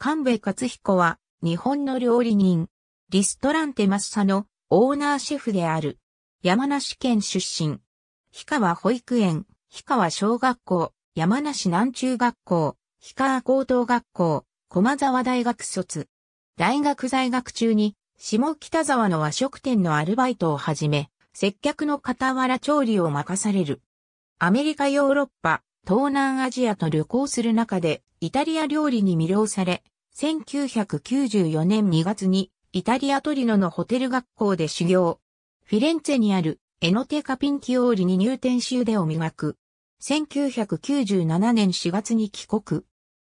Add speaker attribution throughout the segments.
Speaker 1: 神戸勝彦は、日本の料理人、リストランテマッサのオーナーシェフである。山梨県出身。氷川保育園、氷川小学校、山梨南中学校、氷川高等学校、駒沢大学卒。大学在学中に、下北沢の和食店のアルバイトをはじめ、接客の傍ら調理を任される。アメリカヨーロッパ、東南アジアと旅行する中で、イタリア料理に魅了され、1994年2月にイタリアトリノのホテル学校で修行。フィレンツェにあるエノテカピンキオーリに入店し腕を磨く。1997年4月に帰国。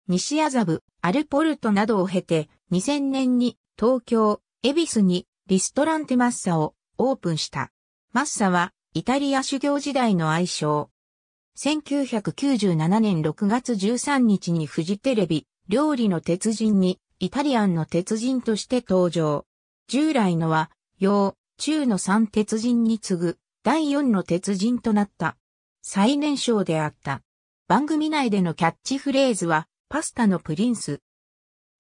Speaker 1: 西麻布、アルポルトなどを経て、2000年に東京、エビスにリストランテマッサをオープンした。マッサはイタリア修行時代の愛称。1997年6月13日にフジテレビ、料理の鉄人に、イタリアンの鉄人として登場。従来のは、洋、中の三鉄人に次ぐ、第四の鉄人となった。最年少であった。番組内でのキャッチフレーズは、パスタのプリンス。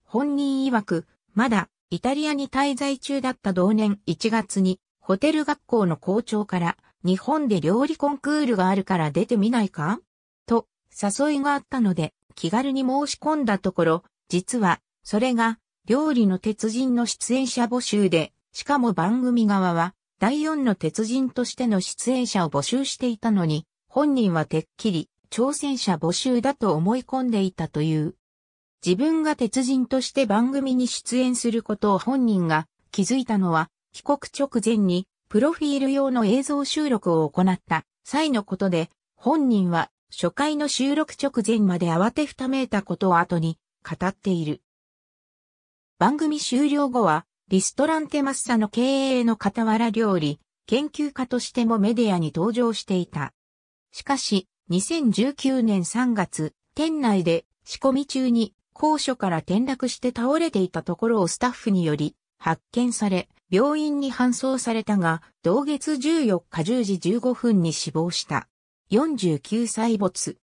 Speaker 1: 本人曰く、まだ、イタリアに滞在中だった同年1月に、ホテル学校の校長から、日本で料理コンクールがあるから出てみないかと、誘いがあったので、気軽に申し込んだところ、実は、それが、料理の鉄人の出演者募集で、しかも番組側は、第4の鉄人としての出演者を募集していたのに、本人はてっきり、挑戦者募集だと思い込んでいたという。自分が鉄人として番組に出演することを本人が気づいたのは、帰国直前にプロフィール用の映像収録を行った際のことで、本人は初回の収録直前まで慌てふためいたことを後に語っている。番組終了後は、リストランテマッサの経営の傍ら料理、研究家としてもメディアに登場していた。しかし、2019年3月、店内で仕込み中に高所から転落して倒れていたところをスタッフにより発見され、病院に搬送されたが、同月14日10時15分に死亡した。49歳没。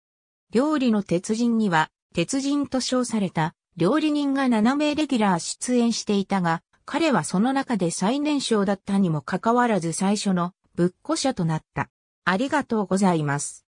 Speaker 1: 料理の鉄人には、鉄人と称された料理人が7名レギュラー出演していたが、彼はその中で最年少だったにもかかわらず最初のぶっこ者となった。ありがとうございます。